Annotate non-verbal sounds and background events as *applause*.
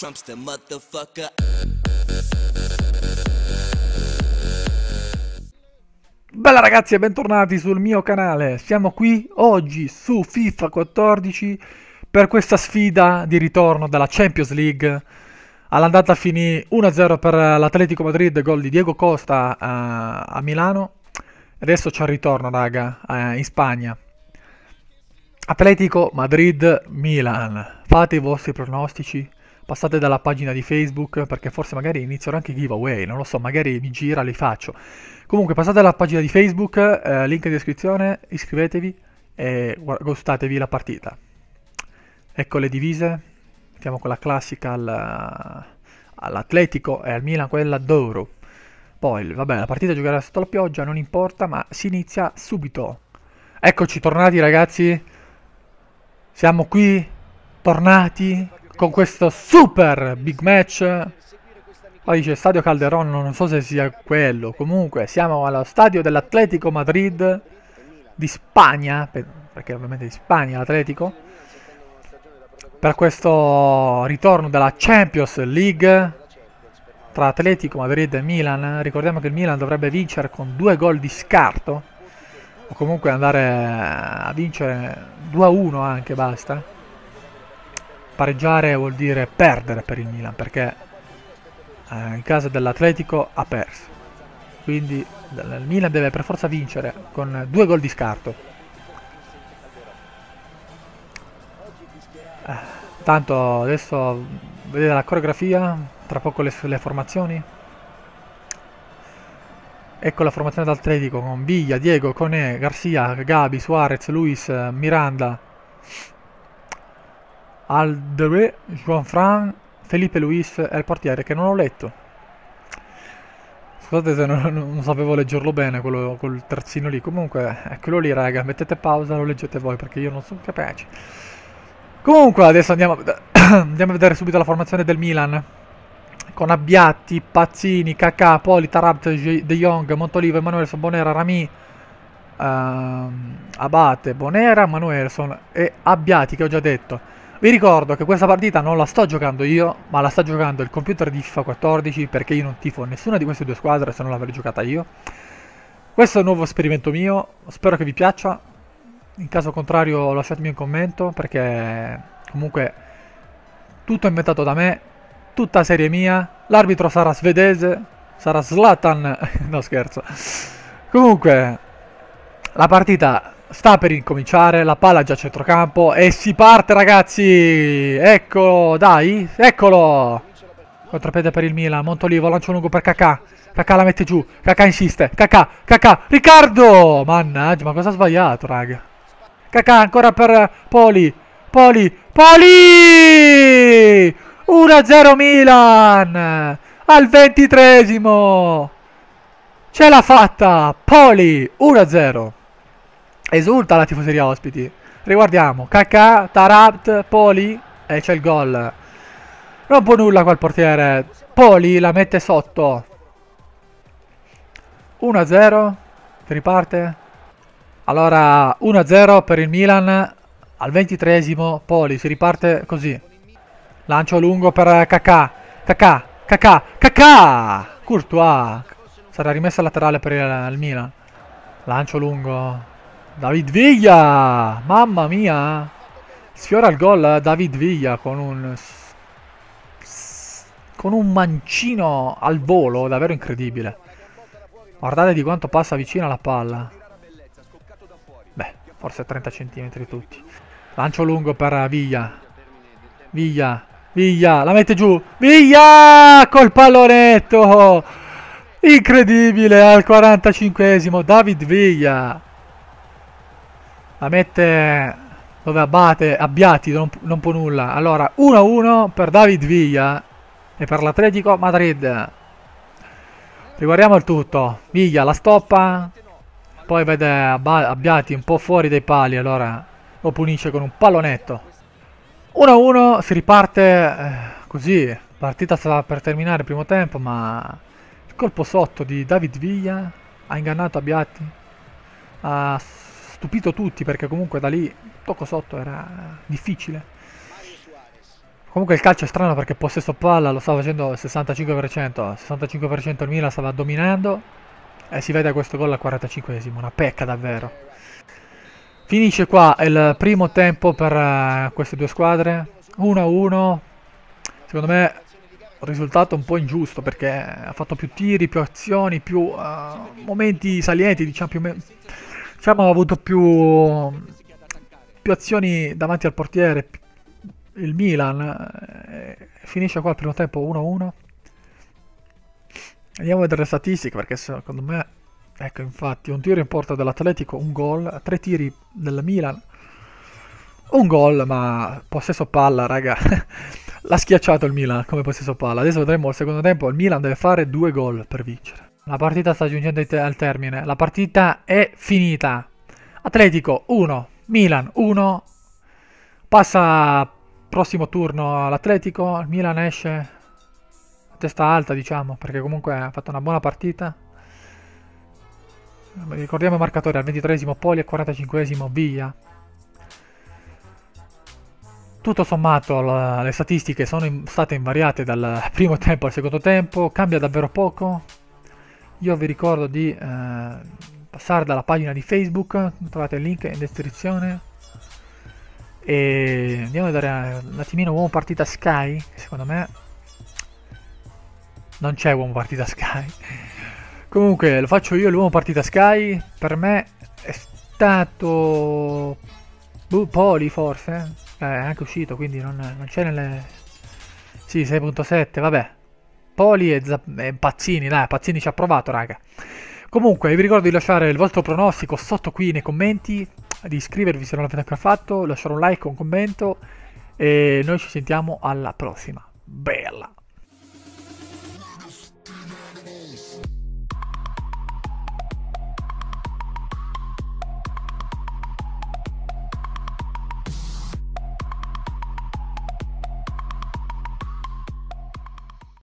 I'm a motherfucker. Bella ragazzi e bentornati sul mio canale, siamo qui oggi su FIFA 14 per questa sfida di ritorno dalla Champions League All'andata finì 1-0 per l'Atletico Madrid, gol di Diego Costa a, eh, a Milano. Adesso c'è il ritorno, raga, eh, in Spagna. Atletico Madrid-Milan. Fate i vostri pronostici. Passate dalla pagina di Facebook perché forse magari inizierò anche i giveaway, non lo so, magari mi gira, li faccio. Comunque passate alla pagina di Facebook, eh, link in descrizione, iscrivetevi e gustatevi la partita. Ecco le divise, mettiamo quella classica al, all'Atletico e al Milan, quella d'oro. Poi, vabbè, la partita giocherà sotto la pioggia, non importa, ma si inizia subito. Eccoci tornati ragazzi siamo qui, tornati con questo super big match. Poi dice Stadio Calderon, non so se sia quello. Comunque siamo allo stadio dell'Atletico Madrid di Spagna, perché ovviamente di Spagna l'Atletico, per questo ritorno della Champions League tra Atletico Madrid e Milan. Ricordiamo che il Milan dovrebbe vincere con due gol di scarto o comunque andare a vincere 2-1 anche basta. Pareggiare vuol dire perdere per il Milan perché eh, in casa dell'Atletico ha perso. Quindi il Milan deve per forza vincere con due gol di scarto. Eh, tanto adesso vedete la coreografia, tra poco le, le formazioni. Ecco la formazione d'Atletico con Viglia, Diego, Conè, Garcia, Gabi, Suarez, Luis, eh, Miranda, Aldre, Juan Fran, Felipe Luis e il portiere che non ho letto. Scusate se non, non sapevo leggerlo bene quello, quel terzino lì. Comunque, è quello lì, raga. Mettete pausa, lo leggete voi perché io non sono capace. Comunque, adesso andiamo a, *coughs* andiamo a vedere subito la formazione del Milan con Abbiati, Pazzini, Cacà, Poli, Tarab, De Jong, Montolivo, Emanuelson, Bonera, Rami, ehm, Abate, Bonera, Emanuelson e Abbiati che ho già detto. Vi ricordo che questa partita non la sto giocando io, ma la sta giocando il computer di FIFA 14 perché io non tifo nessuna di queste due squadre se non l'avrei giocata io. Questo è un nuovo esperimento mio, spero che vi piaccia. In caso contrario lasciatemi un commento perché comunque tutto è inventato da me tutta serie mia. L'arbitro sarà svedese, sarà Slatan. *laughs* no scherzo. Comunque, la partita sta per incominciare, la palla già a centrocampo e si parte ragazzi! Eccolo, dai, eccolo! Contropiede per il Milan, Montolivo, lancio lungo per Kakà. Kakà la mette giù, Kakà insiste, Kakà, Kakà, Riccardo! Mannaggia, ma cosa ha sbagliato, raga? Kakà ancora per Poli, Poli, Poli! 1-0 Milan! Al ventitresimo! Ce l'ha fatta! Poli 1-0. Esulta la tifoseria ospiti. Riguardiamo. Kakà, Tarabt, Poli e c'è il gol. Non può nulla quel portiere. Poli la mette sotto. 1-0. Riparte. Allora 1-0 per il Milan. Al ventitresimo Poli si riparte così. Lancio lungo per Kakà. Kakà, Kakà, Kakà! Courtois. Sarà rimessa laterale per il, il Milan. Lancio lungo. David Viglia! Mamma mia! Sfiora il gol David Viglia con un... Con un mancino al volo davvero incredibile. Guardate di quanto passa vicino alla palla. Beh, forse 30 cm tutti. Lancio lungo per Viglia. Viglia. Viglia, la mette giù. Viglia col pallonetto. Incredibile al 45esimo David Viglia. La mette dove abbate, Abbiati non, non può nulla. Allora, 1-1 per David Viglia e per l'Atletico Madrid. Riguardiamo il tutto. Viglia la stoppa. Poi vede Abbiati un po' fuori dai pali, allora lo punisce con un pallonetto. 1-1 si riparte eh, così, partita stava per terminare il primo tempo ma il colpo sotto di David Villa ha ingannato Abbiati, ha stupito tutti perché comunque da lì tocco sotto era difficile. Comunque il calcio è strano perché possesso palla lo stava facendo al 65%, 65% il Milan stava dominando e si vede questo gol al 45esimo, una pecca davvero. Finisce qua il primo tempo per eh, queste due squadre, 1-1, secondo me un risultato un po' ingiusto perché ha fatto più tiri, più azioni, più uh, momenti salienti, diciamo, più diciamo ha avuto più, più, azioni davanti al portiere, il Milan, eh, finisce qua il primo tempo 1-1. Andiamo a vedere le statistiche perché secondo me Ecco, infatti, un tiro in porta dell'Atletico, un gol, tre tiri del Milan, un gol, ma possesso palla, raga. *laughs* L'ha schiacciato il Milan come possesso palla. Adesso vedremo il secondo tempo. Il Milan deve fare due gol per vincere. La partita sta giungendo al termine. La partita è finita. Atletico 1, Milan 1. Passa prossimo turno all'Atletico. Il Milan esce a testa alta, diciamo, perché comunque ha fatto una buona partita. Ricordiamo i marcatori al 23 esimo Poli e 45 esimo Via. Tutto sommato le statistiche sono state invariate dal primo tempo al secondo tempo, cambia davvero poco. Io vi ricordo di eh, passare dalla pagina di Facebook, trovate il link in descrizione. E andiamo a vedere un attimino uomo partita Sky, secondo me non c'è uomo partita Sky. Comunque lo faccio io, l'uomo partita Sky, per me è stato... Boh, Poli forse? Eh, è anche uscito, quindi non, non c'è nelle... Sì, 6.7, vabbè. Poli e, Zap... e Pazzini, dai, Pazzini ci ha provato, raga. Comunque, vi ricordo di lasciare il vostro pronostico sotto qui nei commenti, di iscrivervi se non l'avete ancora fatto, lasciare un like, un commento e noi ci sentiamo alla prossima. Bella!